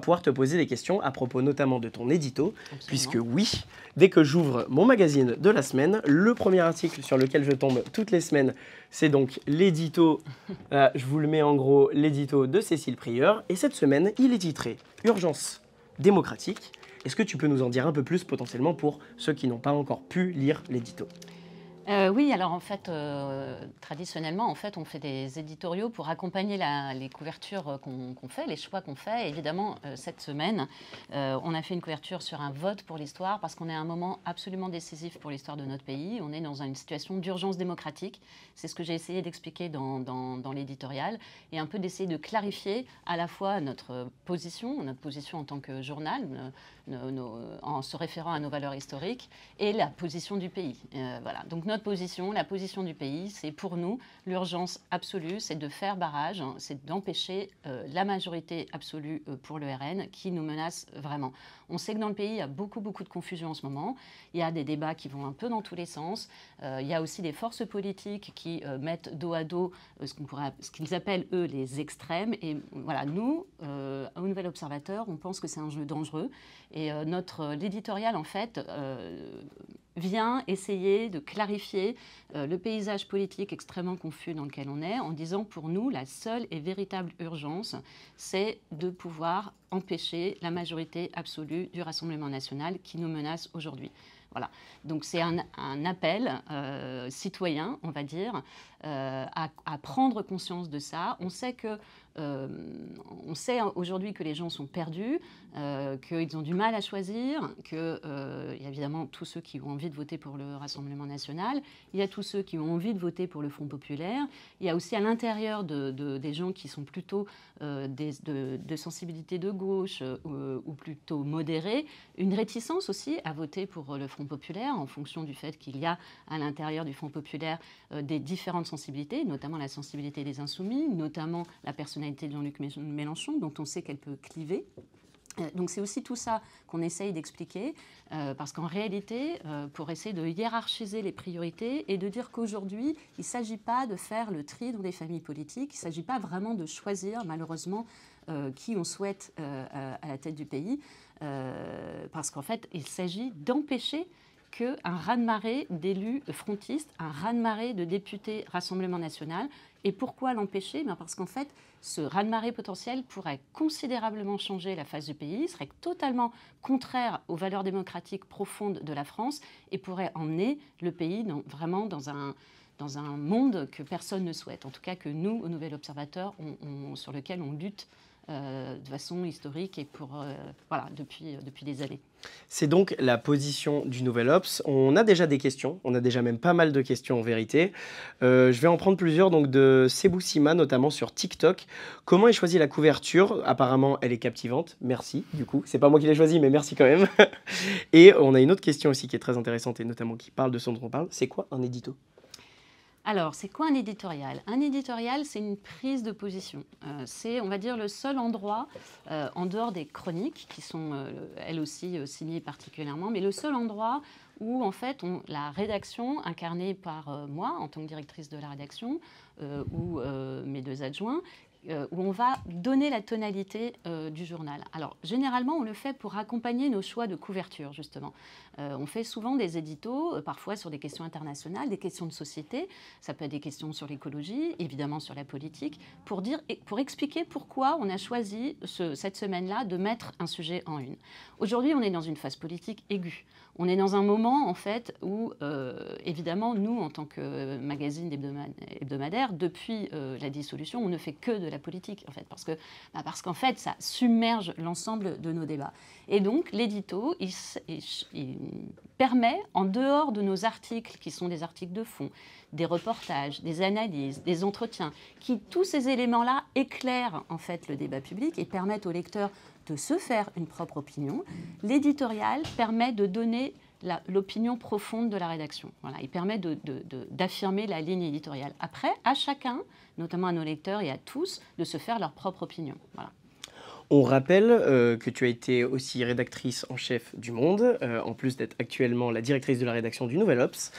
pouvoir te poser des questions à propos notamment de ton édito, puisque oui, dès que j'ouvre mon magazine de la semaine, le premier article sur lequel je tombe toutes les semaines, c'est donc l'édito, euh, je vous le mets en gros, l'édito de Cécile Prieur, et cette semaine, il est titré Urgence démocratique. Est-ce que tu peux nous en dire un peu plus potentiellement pour ceux qui n'ont pas encore pu lire l'édito euh, oui, alors en fait, euh, traditionnellement, en fait, on fait des éditoriaux pour accompagner les couvertures euh, qu'on fait, les choix qu'on fait. évidemment, cette semaine, on a fait une couverture sur un vote pour l'histoire parce qu'on est à un moment absolument décisif pour l'histoire de notre pays. On est dans une situation d'urgence démocratique. C'est ce que j'ai essayé d'expliquer dans, dans l'éditorial et un peu d'essayer de clarifier à la fois notre position, notre position en tant que journal euh, en se référant à nos valeurs historiques, et la position du pays. Euh, voilà. Donc notre position, la position du pays, c'est pour nous l'urgence absolue, c'est de faire barrage, hein, c'est d'empêcher euh, la majorité absolue pour le RN qui nous menace vraiment. On sait que dans le pays, il y a beaucoup, beaucoup de confusion en ce moment. Il y a des débats qui vont un peu dans tous les sens. il y a aussi des forces politiques qui mettent dos à dos ce qu'on pourrait, ce qu'ils appellent eux les extrêmes. Et voilà, nous, au Nouvel Observateur, on pense que c'est un jeu dangereux et euh, notre euh, l'éditorial, en fait, euh, vient essayer de clarifier le paysage politique extrêmement confus dans lequel on est en disant pour nous la seule et véritable urgence c'est de pouvoir empêcher la majorité absolue du Rassemblement national qui nous menace aujourd'hui. Voilà. Donc c'est un, appel citoyen, on va dire, à, à, prendre conscience de ça. On sait que euh, on sait aujourd'hui que les gens sont perdus, euh, qu'ils ont du mal à choisir, qu'il euh, y a évidemment tous ceux qui ont envie de voter pour le Rassemblement national, il y a tous ceux qui ont envie de voter pour le Front populaire, il y a aussi à l'intérieur de, des gens qui sont plutôt de, de, sensibilité de gauche ou plutôt modérés, une réticence aussi à voter pour le Front populaire en fonction du fait qu'il y a à l'intérieur du Front populaire des différentes sensibilités, notamment la sensibilité des insoumis, notamment la personne a de Jean-Luc Mélenchon, dont on sait qu'elle peut cliver. Euh, donc c'est aussi tout ça qu'on essaye d'expliquer, euh, parce qu'en réalité, euh, pour essayer de hiérarchiser les priorités et de dire qu'aujourd'hui, il ne s'agit pas de faire le tri dans les familles politiques, il ne s'agit pas vraiment de choisir, malheureusement, qui on souhaite à la tête du pays, parce qu'en fait, il s'agit d'empêcher qu'un raz-de-marée d'élus frontistes, un raz-de-marée de députés Rassemblement national. Et pourquoi l'empêcher eh Parce qu'en fait, ce raz-de-marée potentiel pourrait considérablement changer la face du pays, serait totalement contraire aux valeurs démocratiques profondes de la France et pourrait emmener le pays dans, vraiment dans un, dans un monde que personne ne souhaite, en tout cas que nous, au Nouvel Observateur, sur lequel on lutte euh, de façon historique et pour, euh, depuis, euh, depuis des années. C'est donc la position du Nouvel Ops. On a déjà des questions, on a déjà même pas mal de questions en vérité. je vais en prendre plusieurs, donc de Seboussima, notamment sur TikTok. Comment est choisie la couverture Apparemment, elle est captivante. Merci, du coup. C'est pas moi qui l'ai choisie, mais merci quand même. et on a une autre question aussi qui est très intéressante et notamment qui parle de ce dont on parle. C'est quoi un édito alors, c'est quoi un éditorial Un éditorial, c'est une prise de position. Euh, c'est, on va dire, le seul endroit, euh, en dehors des chroniques, qui sont euh, elles aussi signées particulièrement, mais le seul endroit où, en fait, la rédaction, incarnée par moi, en tant que directrice de la rédaction, ou mes deux adjoints, où on va donner la tonalité du journal. Alors, généralement, on le fait pour accompagner nos choix de couverture, justement. Euh, on fait souvent des éditos, euh, parfois sur des questions internationales, des questions de société, ça peut être des questions sur l'écologie, évidemment sur la politique, pour, dire, pour expliquer pourquoi on a choisi cette semaine-là de mettre un sujet en une. Aujourd'hui, on est dans une phase politique aiguë. On est dans un moment, en fait, où, euh, évidemment, nous, en tant que magazine hebdomadaire, depuis la dissolution, on ne fait que de la politique, en fait, parce que, bah, parce qu'en fait, ça submerge l'ensemble de nos débats. Et donc, l'édito, permet, en dehors de nos articles, qui sont des articles de fond, des reportages, des analyses, des entretiens, qui tous ces éléments-là éclairent en fait le débat public et permettent au lecteur de se faire une propre opinion, l'éditorial permet de donner l'opinion profonde de la rédaction. il permet d'affirmer la ligne éditoriale. Après, à chacun, notamment à nos lecteurs et à tous, de se faire leur propre opinion. On rappelle euh, que tu as été aussi rédactrice en chef du Monde, euh, en plus d'être actuellement la directrice de la rédaction du Nouvel Ops.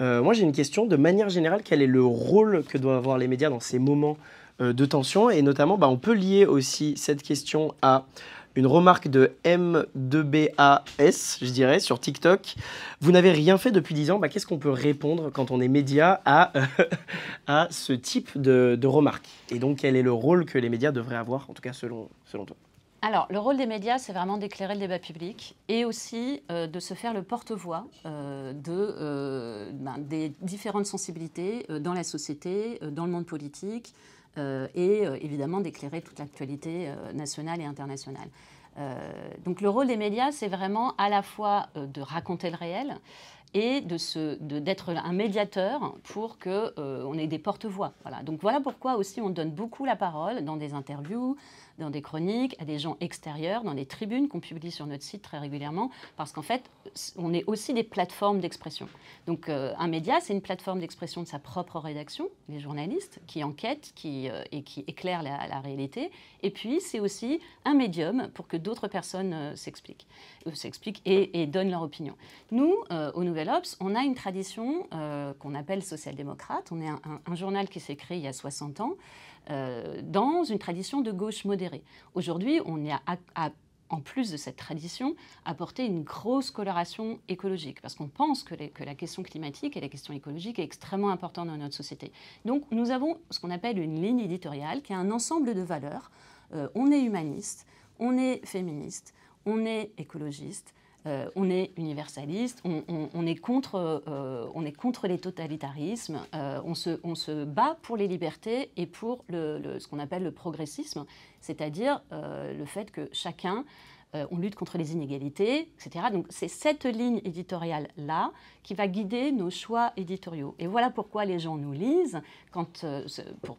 Euh, moi, j'ai une question. De manière générale, quel est le rôle que doivent avoir les médias dans ces moments de tension Et notamment, bah, on peut lier aussi cette question à une remarque de M2BAS, je dirais, sur TikTok. Vous n'avez rien fait depuis 10 ans. Bah, qu'est-ce qu'on peut répondre quand on est média à, à ce type de, de remarque Et donc, quel est le rôle que les médias devraient avoir, en tout cas selon, selon toi alors, le rôle des médias, c'est vraiment d'éclairer le débat public et aussi euh, de se faire le porte-voix euh, de, euh, ben, des différentes sensibilités dans la société, dans le monde politique, euh, et euh, évidemment d'éclairer toute l'actualité euh, nationale et internationale. donc le rôle des médias, c'est vraiment à la fois de raconter le réel et d'être un médiateur pour qu'on ait des porte-voix. Donc voilà pourquoi aussi on donne beaucoup la parole dans des interviews, dans des chroniques, à des gens extérieurs, dans des tribunes qu'on publie sur notre site très régulièrement, parce qu'en fait, on est aussi des plateformes d'expression. Donc euh, un média, c'est une plateforme d'expression de sa propre rédaction, les journalistes, qui enquêtent qui, euh, et qui éclairent la, réalité. Et puis, c'est aussi un médium pour que d'autres personnes euh, s'expliquent, s'expliquent et, donnent leur opinion. Nous, au Nouvel Obs, on a une tradition qu'on appelle social-démocrate. On est un, un journal qui s'est créé il y a 60 ans. Euh, dans une tradition de gauche modérée. Aujourd'hui, on a, en plus de cette tradition, apporter une grosse coloration écologique, parce qu'on pense que, la question climatique et la question écologique est extrêmement importante dans notre société. Donc nous avons ce qu'on appelle une ligne éditoriale, qui a un ensemble de valeurs. Euh, on est humaniste, on est féministe, on est écologiste, euh, on est universaliste, euh, on, est contre, les totalitarismes, euh, on, se, bat pour les libertés et pour ce qu'on appelle le progressisme, c'est-à-dire le fait que chacun euh, on lutte contre les inégalités, etc. Donc c'est cette ligne éditoriale-là qui va guider nos choix éditoriaux. Et voilà pourquoi les gens nous lisent, euh,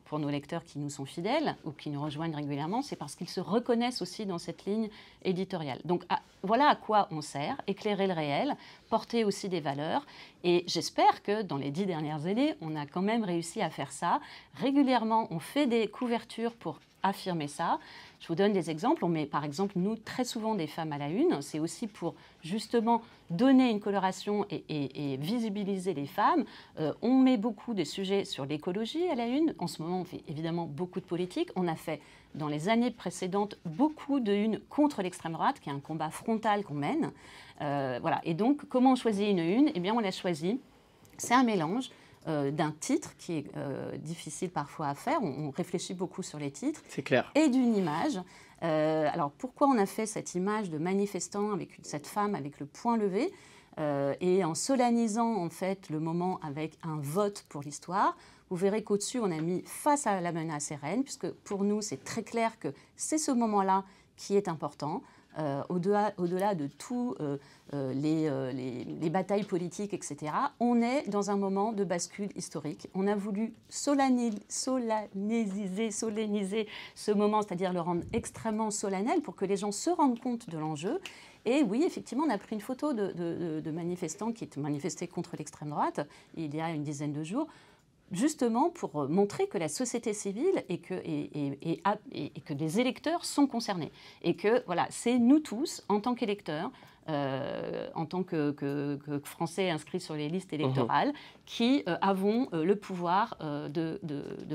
pour, nos lecteurs qui nous sont fidèles ou qui nous rejoignent régulièrement, c'est parce qu'ils se reconnaissent aussi dans cette ligne éditoriale. Donc voilà à quoi on sert, éclairer le réel, porter aussi des valeurs. Et j'espère que dans les dix dernières années, on a quand même réussi à faire ça. Régulièrement, on fait des couvertures pour affirmer ça. Je vous donne des exemples. On met par exemple, nous, très souvent des femmes à la une. C'est aussi pour justement donner une coloration et, visibiliser les femmes. Euh, on met beaucoup de sujets sur l'écologie à la une. En ce moment, on fait évidemment beaucoup de politique. On a fait dans les années précédentes beaucoup de une contre l'extrême droite, qui est un combat frontal qu'on mène. Euh, voilà. Et donc, comment on choisit une une Eh bien, on l'a choisit. C'est un mélange euh, d'un titre qui est euh, difficile parfois à faire. On, réfléchit beaucoup sur les titres. C'est clair. Et d'une image. Euh, alors pourquoi on a fait cette image de manifestant avec cette femme avec le poing levé et en solennisant en fait le moment avec un vote pour l'histoire vous verrez qu'au-dessus, on a mis face à la menace RN, puisque pour nous, c'est très clair que c'est ce moment-là qui est important. Euh, au-delà, de tous euh, euh, les, batailles politiques, etc., on est dans un moment de bascule historique. On a voulu solenniser, ce moment, c'est-à-dire le rendre extrêmement solennel pour que les gens se rendent compte de l'enjeu. Et oui, effectivement, on a pris une photo de, de manifestants qui manifestaient contre l'extrême droite il y a une dizaine de jours justement pour euh, montrer que la société civile et que, et, des électeurs sont concernés. Et que voilà, c'est nous tous, en tant qu'électeurs, euh, en tant que, Français inscrits sur les listes électorales, mhm. qui euh, avons le pouvoir de,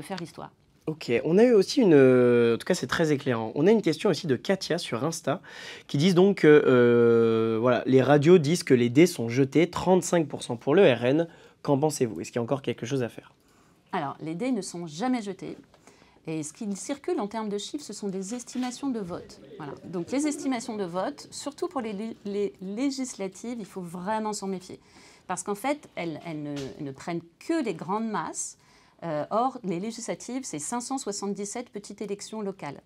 faire l'histoire. Ok, on a eu aussi une... En tout cas, c'est très éclairant. On a une question aussi de Katia sur Insta qui disent donc que voilà, les radios disent que les dés sont jetés 35% pour le RN. Qu'en pensez-vous Est-ce qu'il y a encore quelque chose à faire alors, les dés ne sont jamais jetés. Et ce qui circule en termes de chiffres, ce sont des estimations de vote. Donc les estimations de vote, surtout pour les, législatives, il faut vraiment s'en méfier. Parce qu'en fait, elles, ne, prennent que les grandes masses. Euh, or, les législatives, c'est 577 petites élections locales.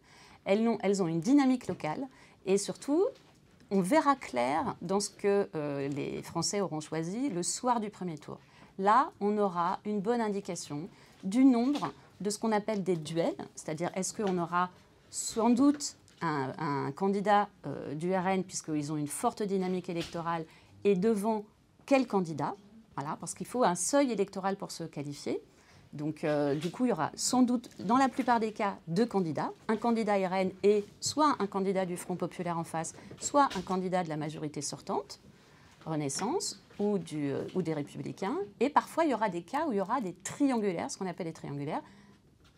Elles ont, une dynamique locale. Et surtout, on verra clair dans ce que euh, les Français auront choisi le soir du premier tour. Là, on aura une bonne indication du nombre de ce qu'on appelle des duels, c'est-à-dire est-ce qu'on aura sans doute un, candidat euh, du RN, puisqu'ils ont une forte dynamique électorale, et devant quel candidat, voilà, parce qu'il faut un seuil électoral pour se qualifier. Donc, euh, du coup, il y aura sans doute, dans la plupart des cas, deux candidats. Un candidat RN et soit un candidat du Front populaire en face, soit un candidat de la majorité sortante, Renaissance, ou, du, euh, ou des républicains. Et parfois, il y aura des cas où il y aura des triangulaires, ce qu'on appelle les triangulaires.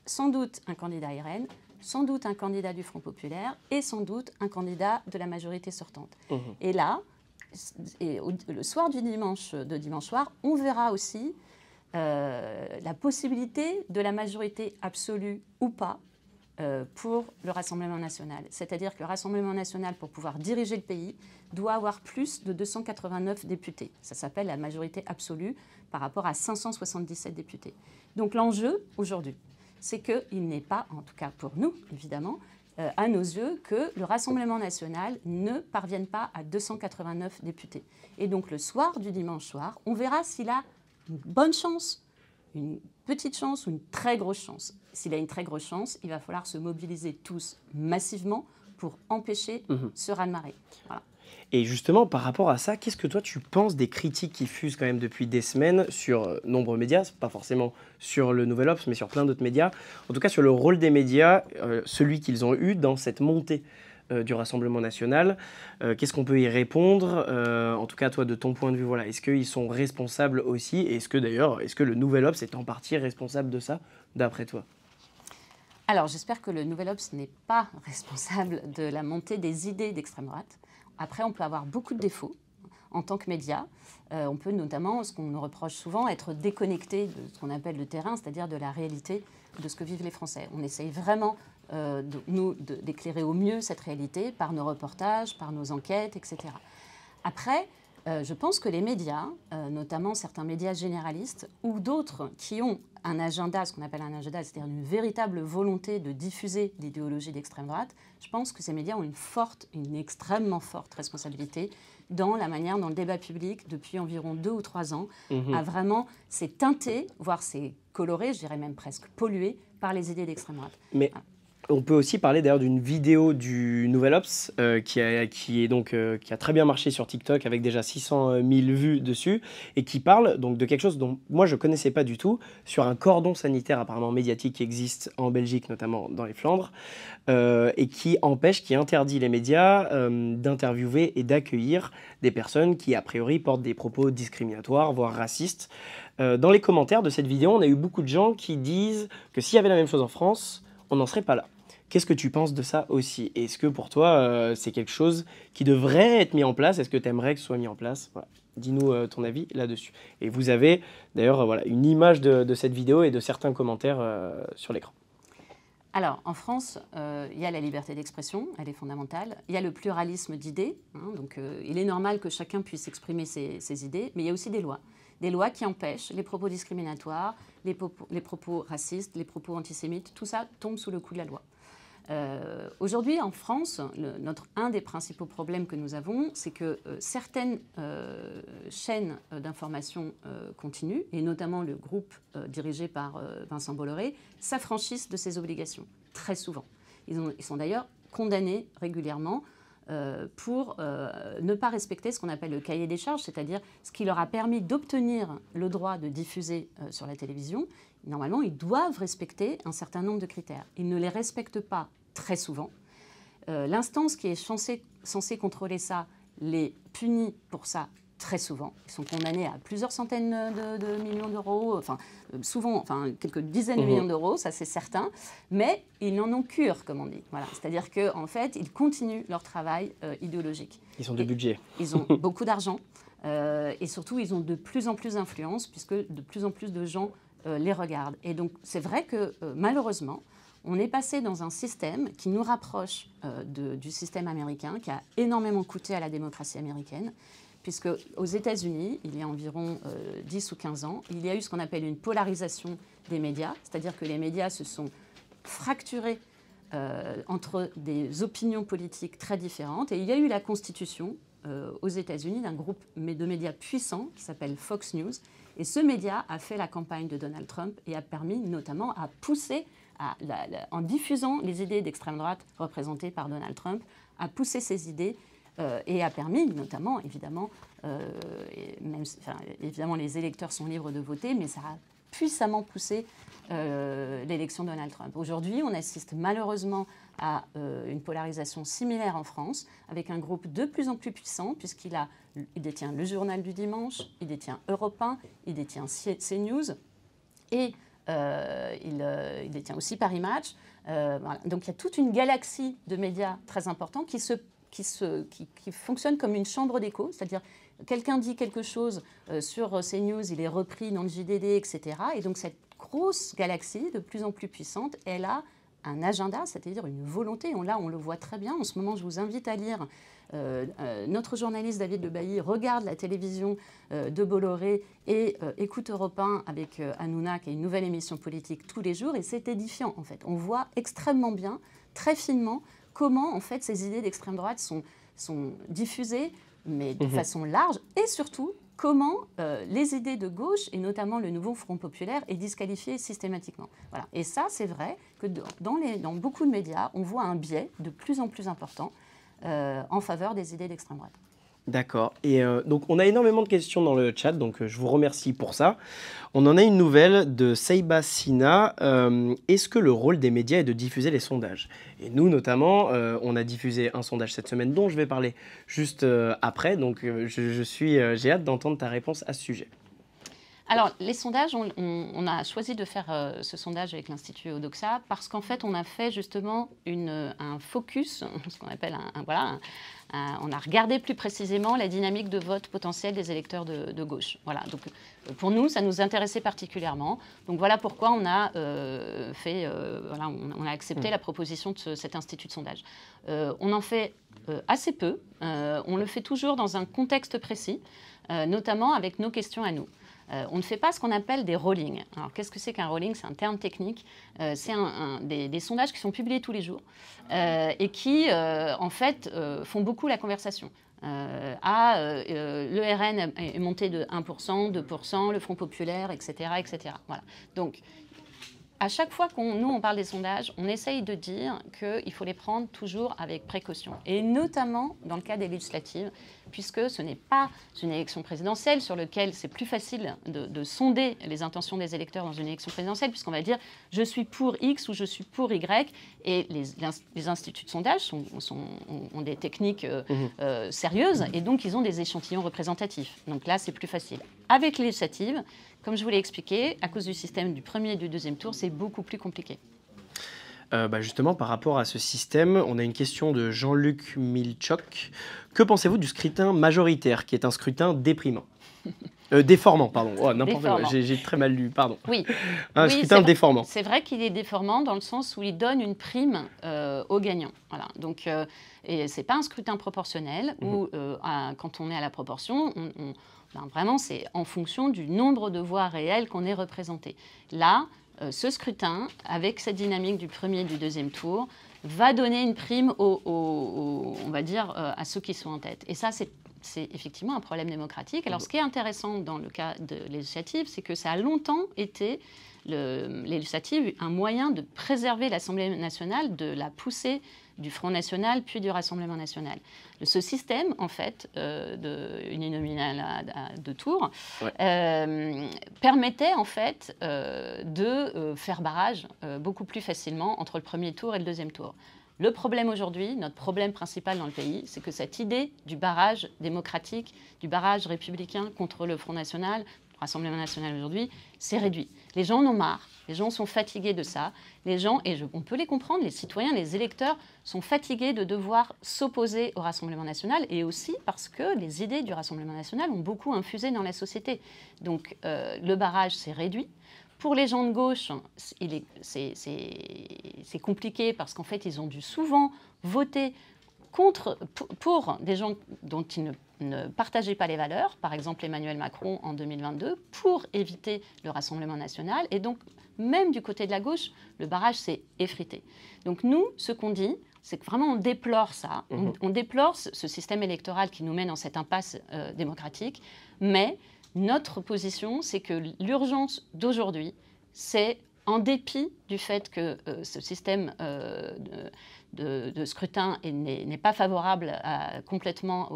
Sans doute un candidat RN, sans doute un candidat du Front populaire et sans doute un candidat de la majorité sortante. Mmh. Et là, et le soir du dimanche, de dimanche soir, on verra aussi euh, la possibilité de la majorité absolue ou pas euh, pour le Rassemblement national. C'est-à-dire que le Rassemblement national, pour pouvoir diriger le pays, doit avoir plus de 289 députés. Ça s'appelle la majorité absolue par rapport à 577 députés. Donc l'enjeu aujourd'hui, c'est qu'il n'est pas, en tout cas pour nous évidemment, euh, à nos yeux, que le Rassemblement national ne parvienne pas à 289 députés. Et donc le soir du dimanche soir, on verra s'il a une bonne chance une petite chance ou une très grosse chance. S'il a une très grosse chance, il va falloir se mobiliser tous massivement pour empêcher mhm. ce raz-de-marée. Et justement, par rapport à ça, qu'est-ce que toi tu penses des critiques qui fusent quand même depuis des semaines sur euh, nombreux médias, pas forcément sur le Nouvel Ops, mais sur plein d'autres médias, en tout cas sur le rôle des médias, euh, celui qu'ils ont eu dans cette montée euh, du Rassemblement national. Euh, qu'est-ce qu'on peut y répondre euh, En tout cas, toi, de ton point de vue, voilà, est-ce qu'ils sont responsables aussi Est-ce que d'ailleurs, est-ce que le Nouvel Obs est en partie responsable de ça, d'après toi alors j'espère que le Nouvel Obs n'est pas responsable de la montée des idées d'extrême droite. Après, on peut avoir beaucoup de défauts en tant que média. on peut notamment, ce qu'on nous reproche souvent, être déconnecté de ce qu'on appelle le terrain, c'est-à-dire de la réalité de ce que vivent les Français. On essaye vraiment euh, nous, d'éclairer au mieux cette réalité par nos reportages, par nos enquêtes, etc. Après, euh, je pense que les médias, euh, notamment certains médias généralistes ou d'autres qui ont un agenda, ce qu'on appelle un agenda, c'est-à-dire une véritable volonté de diffuser l'idéologie d'extrême droite, je pense que ces médias ont une forte, une extrêmement forte responsabilité dans la manière dont le débat public, depuis environ deux ou trois ans, mhm. a vraiment s'est teinté, voire s'est coloré, je dirais même presque pollué, par les idées d'extrême droite. Mais on peut aussi parler d'ailleurs d'une vidéo du Nouvel Ops euh, qui, a, qui, est donc, euh, qui a très bien marché sur TikTok avec déjà 600 000 vues dessus et qui parle donc de quelque chose dont moi je ne connaissais pas du tout sur un cordon sanitaire apparemment médiatique qui existe en Belgique, notamment dans les Flandres, euh, et qui empêche, qui interdit les médias d'interviewer et d'accueillir des personnes qui a priori portent des propos discriminatoires, voire racistes. dans les commentaires de cette vidéo, on a eu beaucoup de gens qui disent que s'il y avait la même chose en France, on n'en serait pas là. Qu'est-ce que tu penses de ça aussi Est-ce que pour toi, euh, c'est quelque chose qui devrait être mis en place Est-ce que tu aimerais que ce soit mis en place Dis-nous euh, ton avis là-dessus. Et vous avez d'ailleurs euh, voilà, une image de, cette vidéo et de certains commentaires sur l'écran. Alors, en France, il y a la liberté d'expression, elle est fondamentale. Il y a le pluralisme d'idées. Hein, donc, il est normal que chacun puisse exprimer ses, idées, mais il y a aussi des lois des lois qui empêchent les propos discriminatoires, les les propos, racistes, les propos antisémites, tout ça tombe sous le coup de la loi. Euh, aujourd'hui, en France, un des principaux problèmes que nous avons, c'est que euh, certaines euh, chaînes d'information continue, et notamment le groupe dirigé par Vincent Bolloré, s'affranchissent de ces obligations, très souvent. ils sont d'ailleurs condamnés régulièrement pour ne pas respecter ce qu'on appelle le cahier des charges, c'est-à-dire ce qui leur a permis d'obtenir le droit de diffuser sur la télévision normalement, ils doivent respecter un certain nombre de critères. Ils ne les respectent pas très souvent. Euh, l'instance qui est censée, censée contrôler ça les punit pour ça très souvent. Ils sont condamnés à plusieurs centaines de, millions d'euros, euh, enfin euh, souvent, enfin quelques dizaines de mhm. millions d'euros, ça c'est certain, mais ils n'en ont cure, comme on dit. Voilà, c'est-à-dire qu'en en fait, ils continuent leur travail idéologique. Ils ont de budget. Ils ont beaucoup d'argent et surtout, ils ont de plus en plus d'influence puisque de plus en plus de gens euh, les regardent. Et donc c'est vrai que euh, malheureusement, on est passé dans un système qui nous rapproche euh, du système américain, qui a énormément coûté à la démocratie américaine, puisque aux États-Unis, il y a environ 10 ou 15 ans, il y a eu ce qu'on appelle une polarisation des médias, c'est-à-dire que les médias se sont fracturés entre des opinions politiques très différentes, et il y a eu la Constitution euh, aux États-Unis d'un groupe de médias puissants qui s'appelle Fox News. Et ce média a fait la campagne de Donald Trump et a permis notamment à pousser, en diffusant les idées d'extrême droite représentées par Donald Trump, à pousser ces idées euh, et a permis notamment, évidemment, euh, même, évidemment les électeurs sont libres de voter, mais ça a puissamment poussé euh, l'élection de Donald Trump. Aujourd'hui, on assiste malheureusement à euh, une polarisation similaire en France, avec un groupe de plus en plus puissant, puisqu'il a, il détient le journal du dimanche, il détient Europe il détient CNews, et euh, il, il, détient aussi Paris Match. Donc il y a toute une galaxie de médias très importants qui se qui, fonctionne comme une chambre d'écho, c'est-à-dire quelqu'un dit quelque chose euh, sur sur euh, CNews, il est repris dans le JDD, etc. Et donc cette grosse galaxie, de plus en plus puissante, elle a un agenda, c'est-à-dire une volonté. On, là, on le voit très bien. En ce moment, je vous invite à lire. Euh, notre journaliste David Le Bailly regarde la télévision de Bolloré et écoute Europe 1 avec Hanouna, qui a une nouvelle émission politique tous les jours. Et c'est édifiant, en fait. On voit extrêmement bien, très finement, comment en fait ces idées d'extrême droite sont, diffusées, mais de mhm. façon large, et surtout comment euh, les idées de gauche, et notamment le nouveau Front populaire, est disqualifié systématiquement. Et ça, c'est vrai que dans, beaucoup de médias, on voit un biais de plus en plus important euh, en faveur des idées d'extrême droite. D'accord. Et euh, donc, on a énormément de questions dans le chat, donc euh, je vous remercie pour ça. On en a une nouvelle de Seiba Sina. Euh, est-ce que le rôle des médias est de diffuser les sondages Et nous, notamment, on a diffusé un sondage cette semaine dont je vais parler juste après. Donc, je, j'ai hâte d'entendre ta réponse à ce sujet. Alors, les sondages, on, a choisi de faire euh, ce sondage avec l'Institut Odoxa parce qu'en fait, on a fait justement un focus, ce qu'on appelle un, voilà, on a regardé plus précisément la dynamique de vote potentiel des électeurs de, gauche. Voilà, donc euh, pour nous, ça nous intéressait particulièrement. Donc voilà pourquoi on a euh, fait, on, a accepté hmm. la proposition de cet institut de sondage. on en fait assez peu. on le fait toujours dans un contexte précis, notamment avec nos questions à nous. Euh, on ne fait pas ce qu'on appelle des rollings. Alors qu'est-ce que c'est qu'un rolling C'est un terme technique. Euh, c'est des, sondages qui sont publiés tous les jours euh, et qui, en fait, font beaucoup la conversation. Ah, à le RN est monté de 1%, 2%, le Front populaire, etc., etc. Voilà. Donc, à chaque fois qu'on nous on parle des sondages, on essaye de dire qu'il faut les prendre toujours avec précaution, et notamment dans le cas des législatives, puisque ce n'est pas une élection présidentielle sur laquelle c'est plus facile de, sonder les intentions des électeurs dans une élection présidentielle, puisqu'on va dire je suis pour X ou je suis pour Y, et les, instituts de sondage ont des techniques euh, mmh. euh, sérieuses, et donc ils ont des échantillons représentatifs. Donc là, c'est plus facile. Avec l'initiative, comme je vous l'ai expliqué, à cause du système du premier et du deuxième tour, c'est beaucoup plus compliqué. Euh, bah, justement, par rapport à ce système, on a une question de Jean-Luc Milchok. Que pensez-vous du scrutin majoritaire, qui est un scrutin déprimant euh, déformant, pardon. Oh, j'ai, très mal lu, pardon. Oui. Un scrutin déformant. C'est vrai qu'il est déformant dans le sens où il donne une prime euh, aux gagnants. Voilà. Donc, et c'est pas un scrutin proportionnel mmh. où, quand on est à la proportion, ben, vraiment, c'est en fonction du nombre de voix réelles qu'on est représenté. Là, euh, ce scrutin, avec cette dynamique du premier et du deuxième tour, va donner une prime on va dire, euh, à ceux qui sont en tête. Et ça, c'est effectivement un problème démocratique. Alors, ah ce qui est intéressant dans le cas de l'initiative, c'est que ça a longtemps été législative un moyen de préserver l'Assemblée nationale de la poussée du Front National puis du Rassemblement National. Ce système, en fait, euh, de à, deux tours, euh, permettait en fait euh, de euh, faire barrage beaucoup plus facilement entre le premier tour et le deuxième tour. Le problème aujourd'hui, notre problème principal dans le pays, c'est que cette idée du barrage démocratique, du barrage républicain contre le Front National, le Rassemblement National aujourd'hui, s'est réduite. Les gens en ont marre. Les gens sont fatigués de ça. Les gens, et on peut les comprendre, les citoyens, les électeurs sont fatigués de devoir s'opposer au Rassemblement national et aussi parce que les idées du Rassemblement national ont beaucoup infusé dans la société. Donc euh, le barrage s'est réduit. Pour les gens de gauche, c'est compliqué parce qu'en fait, ils ont dû souvent voter contre, pour des gens dont ils ne ne partageaient pas les valeurs, par exemple Emmanuel Macron en 2022, pour éviter le Rassemblement national. Et donc, même du côté de la gauche, le barrage s'est effrité. Donc nous, ce qu'on dit, c'est que vraiment on déplore ça, on, mhm. déplore ce système électoral qui nous mène dans cette impasse euh, démocratique, mais notre position, c'est que l'urgence d'aujourd'hui, c'est en dépit du fait que euh, ce système euh, de, scrutin et n'est pas favorable complètement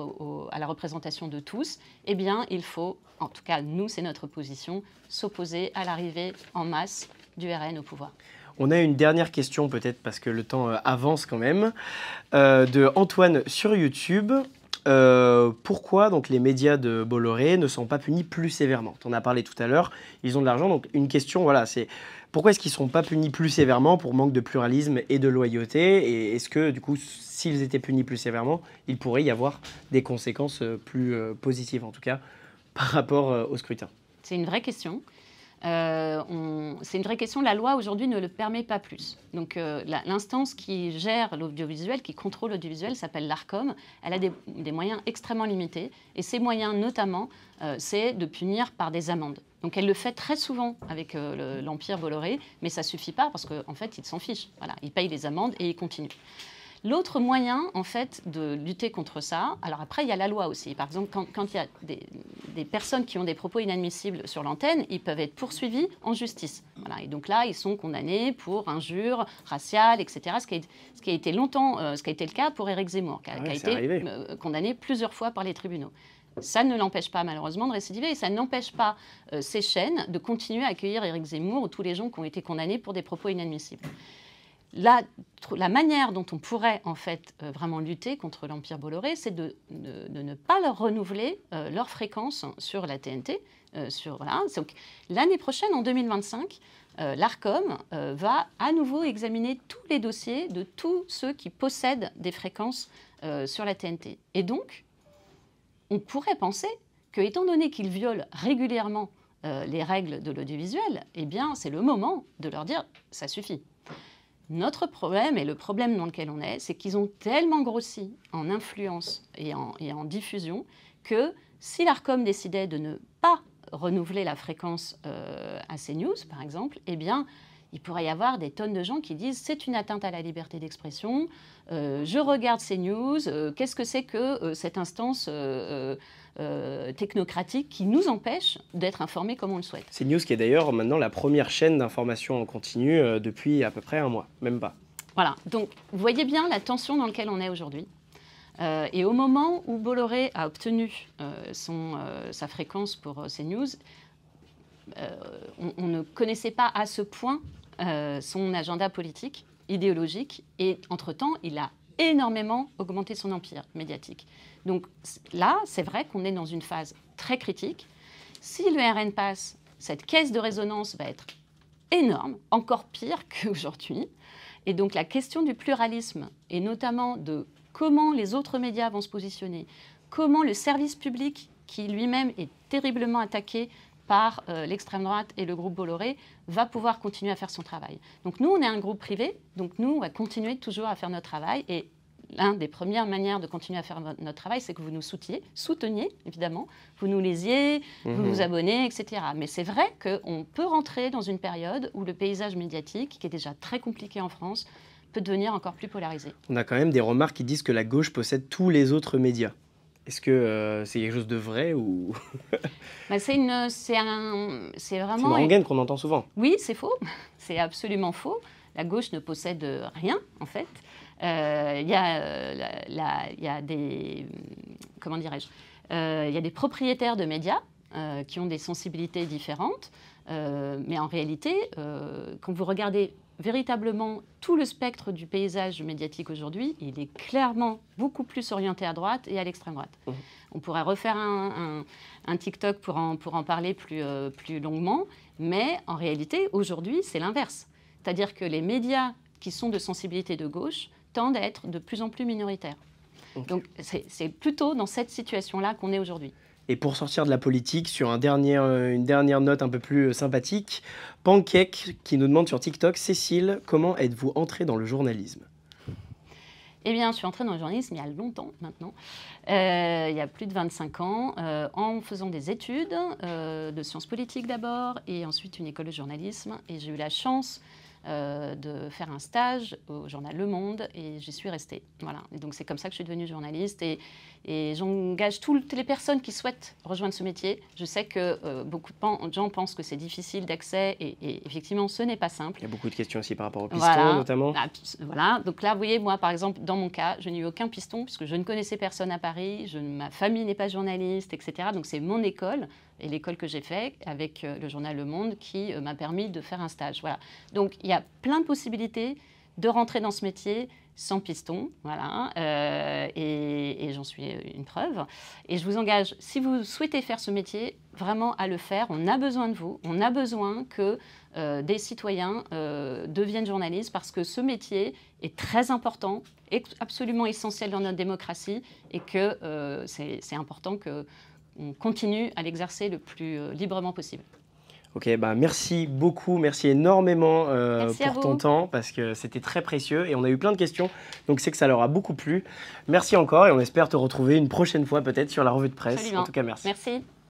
à la représentation de tous, eh bien, il faut, en tout cas, nous, c'est notre position, s'opposer à l'arrivée en masse du RN au pouvoir. On a une dernière question peut-être parce que le temps euh, avance quand même, euh, de Antoine sur YouTube. Euh, pourquoi donc les médias de Bolloré ne sont pas punis plus sévèrement On a parlé tout à l'heure, ils ont de l'argent, donc une question, voilà, c'est pourquoi est-ce qu'ils ne sont pas punis plus sévèrement pour manque de pluralisme et de loyauté Et est-ce que, du coup, s'ils étaient punis plus sévèrement, il pourrait y avoir des conséquences euh, plus euh, positives, en tout cas, par rapport au scrutin C'est une vraie question. Euh, c'est une vraie question. La loi aujourd'hui ne le permet pas plus. Donc euh, l'instance qui gère l'audiovisuel, qui contrôle l'audiovisuel, s'appelle l'ARCOM. Elle a des, moyens extrêmement limités. Et ces moyens, notamment, euh, c'est de punir par des amendes. Donc elle le fait très souvent avec l'Empire le, mais ça suffit pas parce qu'en fait, il s'en fiche il ils les amendes et il continue L'autre moyen, en fait, de lutter contre ça, alors après, il y a la loi aussi. Par exemple, quand, il y a des, personnes qui ont des propos inadmissibles sur l'antenne, ils peuvent être poursuivis en justice. Et donc là, ils sont condamnés pour injures raciales, etc. Ce qui a, été longtemps, euh, ce qui a été le cas pour Eric Zemmour, qui a, été euh, condamné plusieurs fois par les tribunaux. Ça ne l'empêche pas malheureusement de récidiver et ça n'empêche pas euh, ces chaînes de continuer à accueillir Eric Zemmour ou tous les gens qui ont été condamnés pour des propos inadmissibles la, manière dont on pourrait en fait euh, vraiment lutter contre l'Empire Bolloré, c'est de, ne pas leur renouveler euh, leurs fréquences sur la TNT. Euh, sur, l'année prochaine, en 2025, l'ARCOM va à nouveau examiner tous les dossiers de tous ceux qui possèdent des fréquences sur la TNT. Et donc, on pourrait penser que, étant donné qu'ils violent régulièrement les règles de l'audiovisuel, eh bien, c'est le moment de leur dire ça suffit. Notre problème, et le problème dans lequel on est, c'est qu'ils ont tellement grossi en influence et en, diffusion que si l'ARCOM décidait de ne pas renouveler la fréquence euh, à à news, par exemple, eh bien, il pourrait y avoir des tonnes de gens qui disent c'est une atteinte à la liberté d'expression, euh, je regarde ces news, euh, qu'est-ce que c'est que euh, cette instance technocratique qui nous empêche d'être informés comme on le souhaite. C'est News qui est d'ailleurs maintenant la première chaîne d'information en continu depuis à peu près un mois, même pas. Voilà, donc vous voyez bien la tension dans laquelle on est aujourd'hui. et au moment où Bolloré a obtenu son, sa fréquence pour CNews, news, on, ne connaissait pas à ce point euh, son agenda politique, idéologique, et entre-temps, il a énormément augmenté son empire médiatique. Donc là, c'est vrai qu'on est dans une phase très critique. Si le RN passe, cette caisse de résonance va être énorme, encore pire qu'aujourd'hui. Et donc la question du pluralisme, et notamment de comment les autres médias vont se positionner, comment le service public, qui lui-même est terriblement attaqué, par euh, l'extrême droite et le groupe Bolloré, va pouvoir continuer à faire son travail. Donc nous, on est un groupe privé, donc nous, on va continuer toujours à faire notre travail et l'une des premières manières de continuer à faire notre travail, c'est que vous nous souteniez, souteniez évidemment, vous nous lisiez, vous mhm. vous nous abonnez, etc. Mais c'est vrai qu'on peut rentrer dans une période où le paysage médiatique, qui est déjà très compliqué en France, peut devenir encore plus polarisé. On a quand même des remarques qui disent que la gauche possède tous les autres médias. Est-ce que euh, c'est quelque chose de vrai ou bah, C'est une, c'est c'est vraiment. C'est une qu'on entend souvent. Oui, c'est faux. C'est absolument faux. La gauche ne possède rien en fait. Il euh, y, euh, y, a des, comment dirais-je Il y a des propriétaires de médias qui ont des sensibilités différentes, mais en réalité, quand vous regardez véritablement tout le spectre du paysage médiatique aujourd'hui, il est clairement beaucoup plus orienté à droite et à l'extrême droite. Mmh. On pourrait refaire un, TikTok pour en, pour en parler plus, euh, plus longuement, mais en réalité, aujourd'hui, c'est l'inverse. C'est-à-dire que les médias qui sont de sensibilité de gauche tendent à être de plus en plus minoritaires. Donc c'est plutôt dans cette situation-là qu'on est aujourd'hui. Et pour sortir de la politique, sur euh, une dernière note un peu plus euh, sympathique, Pancake qui nous demande sur TikTok, Cécile, comment êtes-vous entrée dans le journalisme eh bien, je suis entrée dans le journalisme il y a longtemps maintenant, euh, il y a plus de 25 ans, en faisant des études de sciences politiques d'abord et ensuite une école de journalisme. Et j'ai eu la chance euh, de faire un stage au journal Le Monde et j'y suis restée. Voilà. donc c'est comme ça que je suis devenue journaliste et, et j'engage toutes les personnes qui souhaitent rejoindre ce métier. Je sais que euh, beaucoup de gens pensent que c'est difficile d'accès et, effectivement ce n'est pas simple. Il y a beaucoup de questions aussi par rapport au piston notamment. Bah, voilà. Donc là, vous voyez, moi par exemple, dans mon cas, je n'ai eu aucun piston puisque je ne connaissais personne à Paris, ma famille n'est pas journaliste, etc. Donc c'est mon école et l'école que j'ai faite avec euh, le journal Le Monde qui m'a permis de faire un stage. Voilà. Donc il y a plein de possibilités de rentrer dans ce métier sans piston, voilà, euh, et, j'en suis une preuve. Et je vous engage, si vous souhaitez faire ce métier, vraiment à le faire. On a besoin de vous, on a besoin que euh, des citoyens euh, deviennent journalistes parce que ce métier est très important, est absolument essentiel dans notre démocratie, et que c'est important qu'on continue à l'exercer le plus librement possible. Ok, bah, merci beaucoup, merci énormément euh, pour ton temps parce que c'était très précieux et on a eu plein de questions, donc c'est que ça leur a beaucoup plu. Merci encore et on espère te retrouver une prochaine fois peut-être sur la revue de presse. En tout cas, merci. Merci.